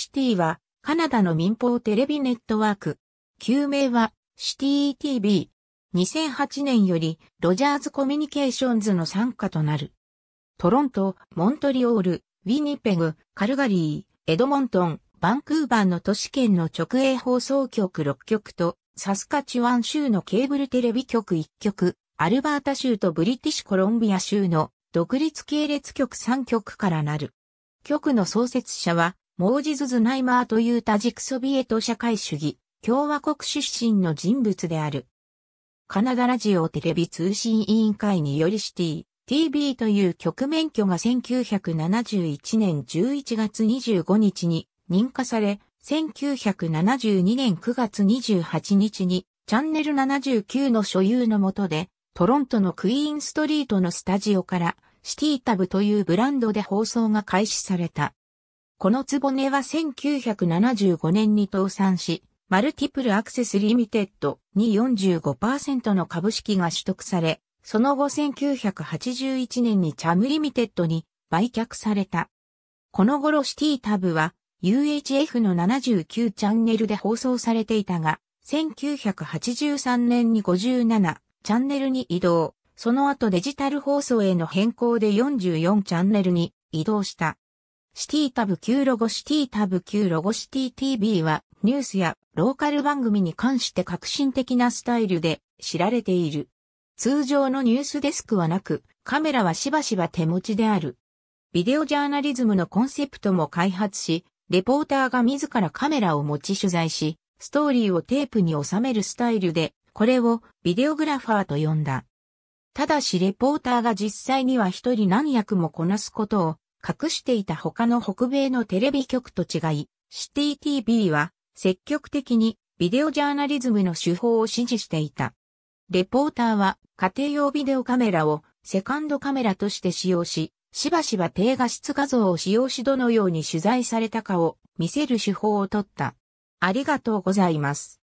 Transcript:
シティは、カナダの民放テレビネットワーク。旧名は、シティ TV。2008年より、ロジャーズコミュニケーションズの参加となる。トロント、モントリオール、ウィニペグ、カルガリー、エドモントン、バンクーバーの都市圏の直営放送局6局と、サスカチュワン州のケーブルテレビ局1局、アルバータ州とブリティッシュコロンビア州の独立系列局3局からなる。局の創設者はモージズ・ズナイマーという多軸ソビエト社会主義、共和国出身の人物である。カナダラジオテレビ通信委員会によりシティ、TV という局免許が1971年11月25日に認可され、1972年9月28日にチャンネル79の所有のもとで、トロントのクイーンストリートのスタジオからシティタブというブランドで放送が開始された。このつぼねは1975年に倒産し、マルティプルアクセスリミテッドに45%の株式が取得され、その後1981年にチャムリミテッドに売却された。この頃シティタブは UHF の79チャンネルで放送されていたが、1983年に57チャンネルに移動、その後デジタル放送への変更で44チャンネルに移動した。シティタブ Q ロゴシティタブ Q ロゴシティ TV はニュースやローカル番組に関して革新的なスタイルで知られている。通常のニュースデスクはなく、カメラはしばしば手持ちである。ビデオジャーナリズムのコンセプトも開発し、レポーターが自らカメラを持ち取材し、ストーリーをテープに収めるスタイルで、これをビデオグラファーと呼んだ。ただしレポーターが実際には一人何役もこなすことを隠していた他の北米のテレビ局と違い、シティ TV は積極的にビデオジャーナリズムの手法を支持していた。レポーターは家庭用ビデオカメラをセカンドカメラとして使用し、しばしば低画質画像を使用しどのように取材されたかを見せる手法をとった。ありがとうございます。